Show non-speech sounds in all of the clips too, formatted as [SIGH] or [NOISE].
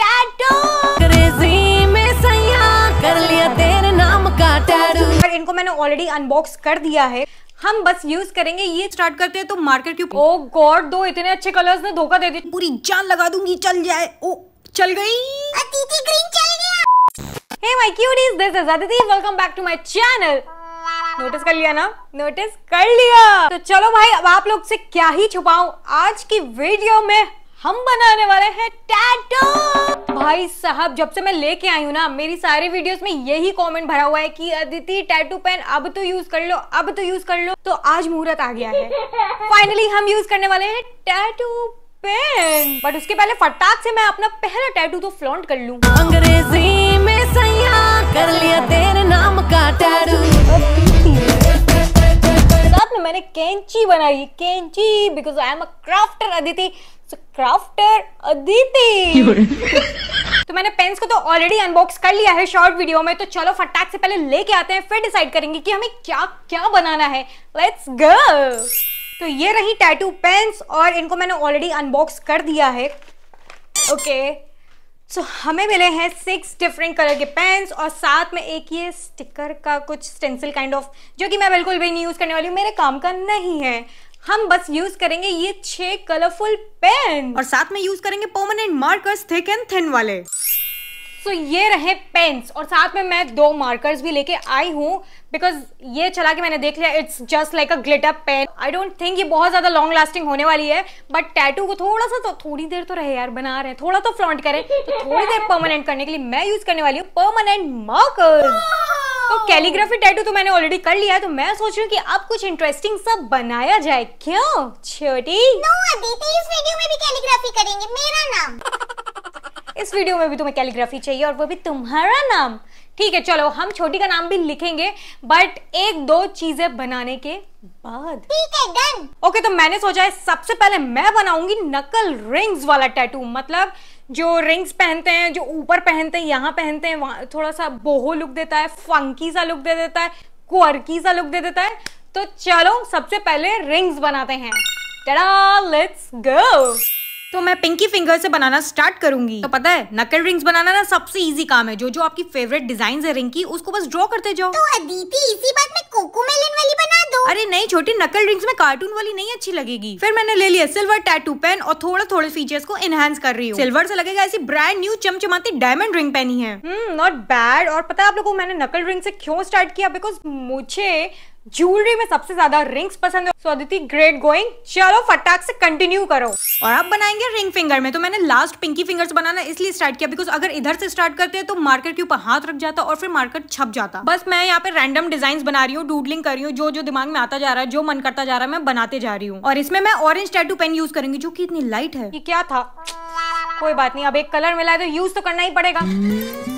तो इनको मैंने ऑलरेडी अनबॉक्स कर दिया है हम बस यूज करेंगे ये स्टार्ट करते हैं तो मार्केट क्यों ओ गॉड दो इतने अच्छे कलर्स ने धोखा दे दिया पूरी जान लगा दूंगी चल जाए ओ oh, चल गई ग्रीन चल गया hey my cuties this is Aditi welcome back to my channel notice कर लिया ना नोटिस कर लिया तो चलो भाई अब आप लोग से क्या ही छुपाऊं आज की वीडियो में हम बनाने वाले हैं टैटू भाई साहब जब से मैं लेके आई हूँ ना मेरी सारी वीडियोस में यही कमेंट भरा हुआ है कि अदिति टैटू पेन अब तो यूज कर लो अब तो यूज कर लो तो आज मुहूर्त आ गया है फाइनली [LAUGHS] हम यूज करने वाले हैं टैटू पेन बट उसके पहले फटाक से मैं अपना पहला टैटू तो फ्लॉन्ट कर लूँ अंग्रेजी में सैया कर लिया तेरे नाम का टैटू मैंने कैंची बनाई कैंची because I am a crafter Aditi crafter Aditi [LAUGHS] तो मैंने पेन्स को तो ऑलरेडी अनबॉक्स कर लिया है शॉर्ट वीडियो में तो चलो फटाक से पहले लेके आते हैं फिर डिसाइड करेंगे कि हमें क्या क्या बनाना है लेट्स गो तो ये रही टैटू पेंस और इनको मैंने ऑलरेडी अनबॉक्स कर दिया है ओके okay. सो so, हमें मिले हैं सिक्स डिफरेंट कलर के पेन्स और साथ में एक ये स्टिकर का कुछ स्टेंसिल काइंड ऑफ जो कि मैं बिल्कुल भी नहीं यूज़ करने वाली हूँ मेरे काम का नहीं है हम बस यूज करेंगे ये छह कलरफुल पेन और साथ में यूज करेंगे permanent markers thick and thin वाले सो so, ये रहे पेन्स और साथ में मैं दो मार्कर्स भी लेके आई हूँ बिकॉज ये चला के मैंने देख लिया it's just like a glitter pen I don't think ये बहुत ज़्यादा लॉन्ग लास्टिंग होने वाली है बट टैटू को थोड़ा सा तो थोड़ी देर तो रहे यार बना रहे थोड़ा तो फ्लॉन्ट करें तो थोड़ी देर परमानेंट करने के लिए मैं यूज़ करने वाली हूँ परमानेंट मार्कर्स तो कैलीग्राफी टैटू तो मैंने ऑलरेडी कर लिया है तो मैं सोच रही हूँ कि अब कुछ इंटरेस्टिंग सब बनाया जाए क्यों छोटी नो तो अदिति इस वीडियो में भी कैलीग्राफी करेंगे मेरा नाम [LAUGHS] इस वीडियो में भी तुम्हें कैलीग्राफी चाहिए और वो भी तुम्हारा नाम ठीक है चलो हम छोटी का नाम भी लिखेंगे बट एक दो चीजें बनाने के बाद ठीक है डन ओके तो मैंने सोचा है सबसे पहले मैं बनाऊंगी नकल रिंग्स वाला टैटू मतलब जो रिंग्स पहनते हैं जो ऊपर पहनते हैं यहाँ पहनते हैं वहाँ थोड़ा सा बोहो लुक देता है फंकी सा लुक दे देता है क्वर्की सा लुक दे देता है तो चलो सबसे पहले रिंग्स बनाते हैं लेट्स गो तो मैं पिंकी फिंगर से बनाना स्टार्ट करूंगी तो पता है नकल रिंग्स बनाना ना सबसे इजी काम है जो जो आपकी फेवरेट डिजाइन है रिंग की उसको बस ड्रॉ करते जाओ तो अदिति इसी बात में कोको मेलन वाली बना दो अरे नहीं छोटी नकल रिंग्स में कार्टून वाली नहीं अच्छी लगेगी फिर मैंने ले लिया सिल्वर टैटू पेन और थोड़ा थोड़े फीचर्स को एनहांस कर रही हूँ सिल्वर से लगेगा ऐसी ब्रांड न्यू चमचमाती डायमंड रिंग पहनी है नॉट hmm, बैड और पता है आप लोगों को मैंने नकल रिंग से क्यों स्टार्ट किया बिकॉज मुझे ज्वेलरी में सबसे ज्यादा रिंग्स पसंद है सो अदिति ग्रेट गोइंग चलो फटाक से कंटिन्यू करो और अब बनाएंगे रिंग फिंगर में तो मैंने लास्ट पिंकी फिंगर्स बनाना इसलिए स्टार्ट किया बिकॉज अगर इधर से स्टार्ट करते हैं तो मार्कर के ऊपर हाथ रख जाता और फिर मार्कर छप जाता बस मैं यहाँ पे रैंडम डिजाइन बना रही हूँ डूडलिंग कर रही हूँ जो जो दिमाग में आता जा रहा है जो मन करता जा रहा है मैं बनाते जा रही हूँ और इसमें मैं ऑरेंज टैटू पेन यूज करूंगी जो की इतनी लाइट है ये क्या था कोई बात नहीं अब एक कलर मिला है तो यूज तो करना ही पड़ेगा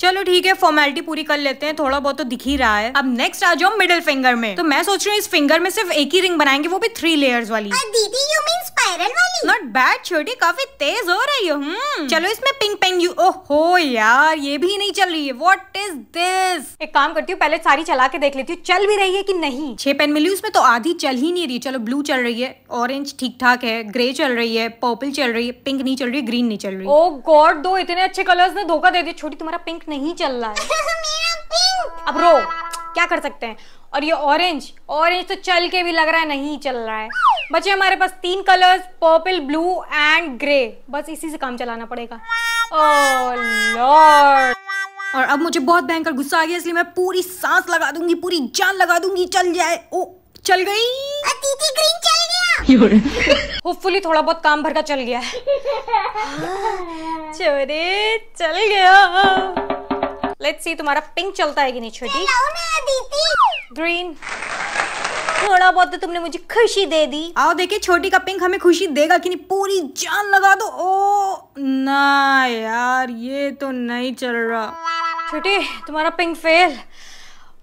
चलो ठीक है फॉर्मेलिटी पूरी कर लेते हैं थोड़ा बहुत तो दिख ही रहा है अब नेक्स्ट आ जाओ मिडिल फिंगर में तो मैं सोच रही हूँ इस फिंगर में सिर्फ एक ही रिंग बनाएंगे वो भी थ्री लेयर्स वाली दीदी यू मीन स्पाइरल वाली नॉट बैड छोटी काफी तेज हो रही हो हम्म। चलो इसमें पिंक पेन यू ओहो यार ये भी नहीं चल रही है व्हाट इज दिस एक काम करती हूँ पहले सारी चला के देख लेती हूँ चल भी रही है की नहीं छह पेन मिली उसमें तो आधी चल ही नहीं रही चलो ब्लू चल रही है ऑरेंज ठीक ठाक है ग्रे चल रही है पर्पल चल रही है पिंक नहीं चल रही है ग्रीन नहीं चल रही ओ oh गॉड दो इतने अच्छे कलर्स ने धोखा दे दिया छोटी तुम्हारा पिंक नहीं चल रहा है [LAUGHS] अब रो क्या कर सकते हैं और ये ऑरेंज ऑरेंज तो चल के भी लग रहा है नहीं चल रहा है बचे हमारे पास तीन colours purple blue and grey बस इसी से काम चलाना पड़ेगा ओ लॉर्ड oh, और अब मुझे बहुत भयंकर गुस्सा आ गया इसलिए मैं पूरी सांस लगा दूंगी पूरी जान लगा दूंगी चल जाए ओ चल गई ग्रीन चल गया होपफुली [LAUGHS] थोड़ा बहुत काम भर का चल गया चोरे [LAUGHS] चल गया लेट्स सी तुम्हारा पिंक चलता है कि नहीं छोटी ग्रीन थोड़ा बहुत तो तुमने मुझे खुशी दे दी आओ देखे छोटी का पिंक हमें खुशी देगा कि नहीं पूरी जान लगा दो ओ ना यार ये तो नहीं चल रहा छोटी तुम्हारा पिंक फेल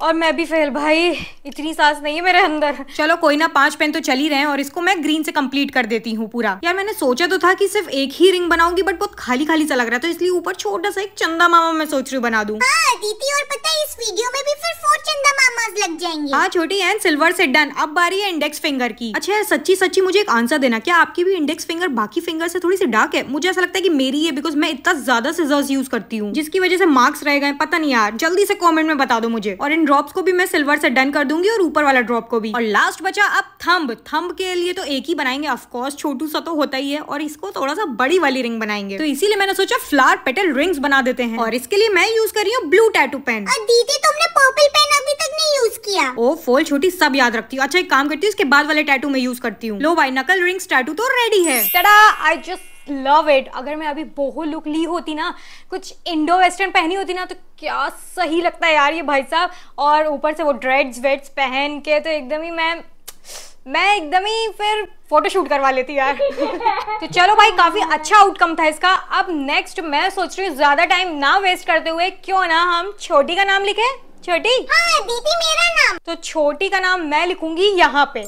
और मैं भी फेल भाई इतनी सांस नहीं है मेरे अंदर चलो कोई ना पांच पेन तो चल ही रहे हैं और इसको मैं ग्रीन से कंप्लीट कर देती हूँ पूरा यार मैंने सोचा तो था कि सिर्फ एक ही रिंग बनाऊंगी बट बहुत खाली खाली सा लग रहा है तो इसलिए ऊपर छोटा सा एक चंदा मामा मैं सोच रही हूँ बना दूँ हाँ, जाती थी और पता है इस वीडियो में भी फिर फोर चंदा मामाज लग जाएंगे हाँ छोटी एंड सिल्वर से डन अब बारी है इंडेक्स फिंगर की अच्छा सच्ची सच्ची मुझे एक आंसर देना क्या आपकी भी इंडेक्स फिंगर बाकी फिंगर से थोड़ी सी डार्क है मुझे ऐसा लगता है की मेरी है बिकॉज मैं इतना ज्यादा सीजर्स यूज करती हूँ जिसकी वजह से मार्क्स रह गए पता नहीं यार जल्दी से कॉमेंट में बता दो मुझे और इन ड्रॉप को भी मैं सिल्वर से डन कर दूंगी और ऊपर वाला ड्रॉप को भी और लास्ट बचा अब थम्ब थम्ब के लिए तो एक ही बनाएंगे ऑफकोर्स छोटू सा तो होता ही है और इसको थोड़ा सा बड़ी वाली रिंग बनाएंगे तो इसीलिए मैंने सोचा फ्लावर पेटल रिंग्स बना देते हैं और इसके लिए मैं यूज कर रही हूँ ब्लू ब्लू टैटू पेन दीदी तुमने पर्पल पेन अभी तक नहीं यूज किया ओ फोल छोटी सब याद रखती हूँ अच्छा एक काम करती हूँ इसके बाद वाले टैटू में यूज करती हूँ लो भाई नकल रिंग्स टैटू तो रेडी है आई जस्ट लव इट अगर मैं अभी बोहो लुक ली होती ना कुछ इंडो वेस्टर्न पहनी होती ना तो क्या सही लगता है यार ये भाई साहब और ऊपर से वो ड्रेड्स वेड्स पहन के तो एकदम ही मैं मैं एकदम ही फिर फोटोशूट करवा लेती यार [LAUGHS] तो चलो भाई काफी अच्छा आउटकम था इसका अब नेक्स्ट मैं सोच रही हूँ ज्यादा टाइम ना वेस्ट करते हुए क्यों ना हम छोटी का नाम लिखे छोटी हाँ, दीदी मेरा नाम तो छोटी का नाम मैं लिखूंगी यहाँ पे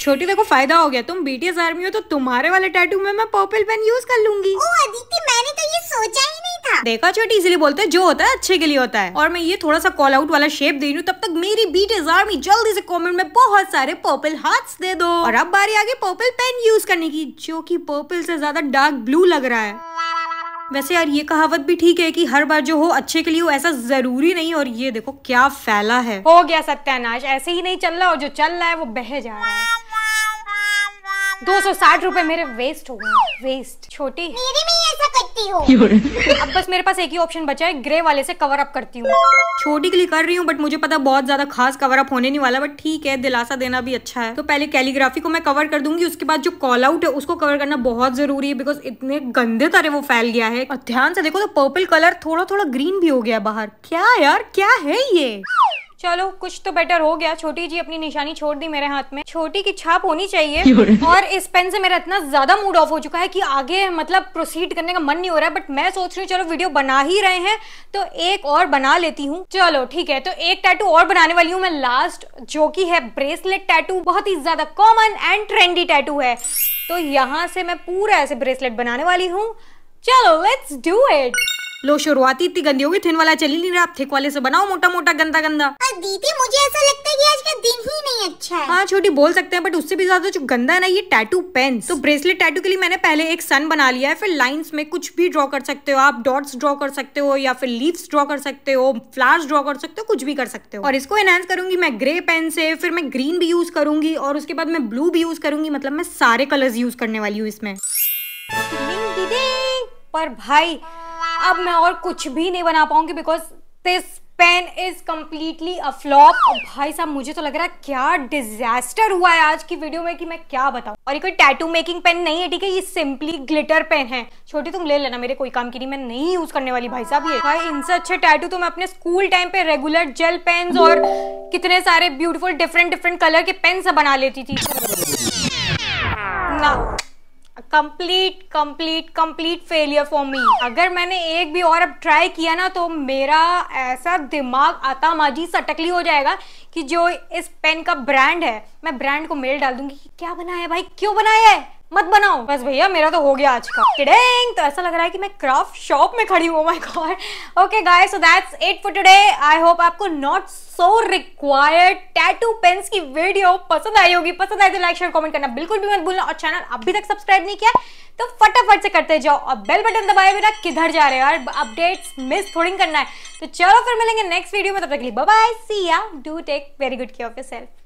छोटी देखो फायदा हो गया तुम बीटीएस आर्मी हो तो तुम्हारे वाले टैटू में मैं पर्पल पेन यूज कर लूंगी ओ मैंने तो ये सोचा ही नहीं था देखा छोटी इसीलिए बोलते हैं जो होता है अच्छे के लिए होता है और मैं ये थोड़ा सा कॉल आउट वाला शेप दे रही हूँ तब तक मेरी बीट इज आर्मी जल्दी से कॉमेंट में बहुत सारे पर्पल हार्ट दे दो और अब बारी आगे पर्पल पेन यूज करने की जो की पर्पल से ज्यादा डार्क ब्लू लग रहा है वैसे यार ये कहावत भी ठीक है कि हर बार जो हो अच्छे के लिए हो ऐसा जरूरी नहीं और ये देखो क्या फैला है हो गया सत्यानाश ऐसे ही नहीं चल रहा और जो चल रहा है वो बह जा रहा है दो सौ साठ रूपए हाँ। मेरे वेस्ट हो गए वेस्ट छोटी [LAUGHS] अब बस मेरे पास एक ही ऑप्शन बचा है ग्रे वाले से कवर अप करती हूँ छोटी के लिए कर रही हूँ बट मुझे पता बहुत ज्यादा खास कवर अप होने नहीं वाला बट ठीक है दिलासा देना भी अच्छा है तो पहले कैलीग्राफी को मैं कवर कर दूंगी उसके बाद जो कॉल आउट है उसको कवर करना बहुत जरूरी है बिकॉज इतने गंदे तरह वो फैल गया है और ध्यान से देखो तो पर्पल कलर थोड़ा थोड़ा ग्रीन भी हो गया बाहर क्या यार क्या है ये चलो कुछ तो बेटर हो गया छोटी जी अपनी निशानी छोड़ दी मेरे हाथ में छोटी की छाप होनी चाहिए और इस पेन से मेरा इतना ज्यादा मूड ऑफ हो चुका है कि आगे मतलब प्रोसीड करने का मन नहीं हो रहा है बट मैं सोच रही हूँ चलो वीडियो बना ही रहे हैं तो एक और बना लेती हूँ चलो ठीक है तो एक टैटू और बनाने वाली हूँ मैं लास्ट जो की है ब्रेसलेट टैटू बहुत ही ज्यादा कॉमन एंड ट्रेंडी टैटू है तो यहाँ से मैं पूरा ऐसे ब्रेसलेट बनाने वाली हूँ चलो लेट्स डू इट लो शुरुआती इतनी गंदी होगी थिन वाला चल ही नहीं रहा थिक वाले से बनाओ मोटा मोटा गंदा गंदा दीदी मुझे ऐसा लगता है कि आज का दिन ही नहीं अच्छा है हाँ छोटी बोल सकते हैं बट उससे भी ज्यादा जो गंदा है ना ये टैटू पेन तो ब्रेसलेट टैटू के लिए मैंने पहले एक सन बना लिया है फिर लाइन्स में कुछ भी ड्रॉ कर सकते हो आप डॉट्स ड्रॉ कर सकते हो या फिर लीव्स ड्रॉ कर सकते हो फ्लावर्स ड्रॉ कर सकते हो कुछ भी कर सकते हो और इसको एनहांस करूंगी मैं ग्रे पेन से फिर मैं ग्रीन भी यूज करूंगी और उसके बाद मैं ब्लू भी यूज करूंगी मतलब मैं सारे कलर्स यूज करने वाली हूँ इसमें पर भाई अब मैं और कुछ भी नहीं बना पाऊंगी because this pen is completely a flop भाई साहब मुझे तो लग रहा है क्या डिजास्टर हुआ है आज की वीडियो में कि मैं क्या बताऊं और ये कोई टैटू मेकिंग पेन नहीं है ठीक है ये सिंपली ग्लिटर पेन है छोटी तुम ले लेना मेरे कोई काम की नहीं मैं नहीं यूज करने वाली भाई साहब ये भाई इनसे अच्छे टैटू तो मैं अपने स्कूल टाइम पे रेगुलर जेल पेन और कितने सारे ब्यूटिफुल डिफरेंट डिफरेंट कलर के पेन बना लेती थी ना complete complete complete failure for me अगर मैंने एक भी और अब ट्राई किया ना तो मेरा ऐसा दिमाग आता माजी सटकली हो जाएगा कि जो इस पेन का ब्रांड है मैं ब्रांड को मेल डाल दूंगी कि क्या बनाया भाई क्यों बनाया है मत बनाओ बस भैया मेरा तो हो गया आज का टिडेंग तो ऐसा लग रहा है कि मैं क्राफ्ट शॉप में खड़ी हूँ my god okay guys so that's it for today I hope आपको not so required tattoo pens की वीडियो पसंद आई होगी पसंद आई तो लाइक शेयर कमेंट करना बिल्कुल भी मत भूलना और चैनल अभी तक सब्सक्राइब नहीं किया तो फटाफट से करते जाओ और बेल बटन दबाए बिना किधर जा रहे हो यार अपडेट्स मिस थोड़ी करना है तो चलो फिर मिलेंगे नेक्स्ट वीडियो में तब तक के लिए bye see ya do take very good care of yourself